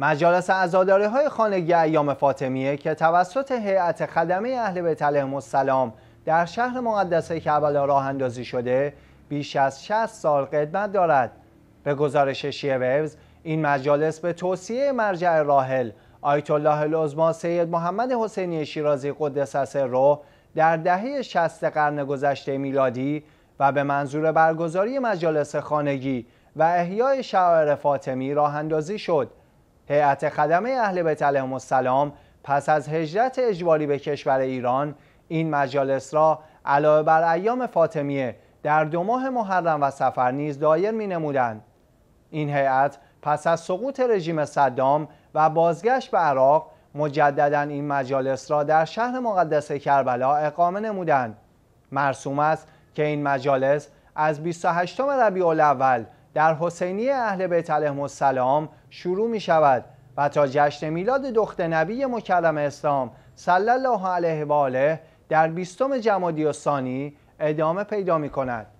مجالس ازاداره های خانگی ایام فاطمیه که توسط هیئت خدمه اهل بیت علیهم السلام در شهر مقدسه کربلا راه اندازی شده بیش از 60 سال قدمت دارد به گزارش شیوز این مجالس به توصیه مرجع راحل آیت الله العظما سید محمد حسینی شیرازی قدس سره در دهه 60 قرن گذشته میلادی و به منظور برگزاری مجالس خانگی و احیای شعائر فاطمی راه اندازی شد هیئت خدمه اهل بیت علیهم السلام پس از هجرت اجباری به کشور ایران این مجالس را علاوه بر ایام فاطمیه در دو ماه محرم و سفر نیز دایر می نمودن. این هیئت پس از سقوط رژیم صدام و بازگشت به عراق مجددا این مجالس را در شهر مقدس کربلا اقامه نمودند مرسوم است که این مجالس از 28 ربیع الاول در حسینی اهل بیت علیهم السلام شروع می شود و تا جشن میلاد دخت نبی مکرم اسلام صلی الله علیه و آله در بیستم جمادی الثانی ادامه پیدا می کند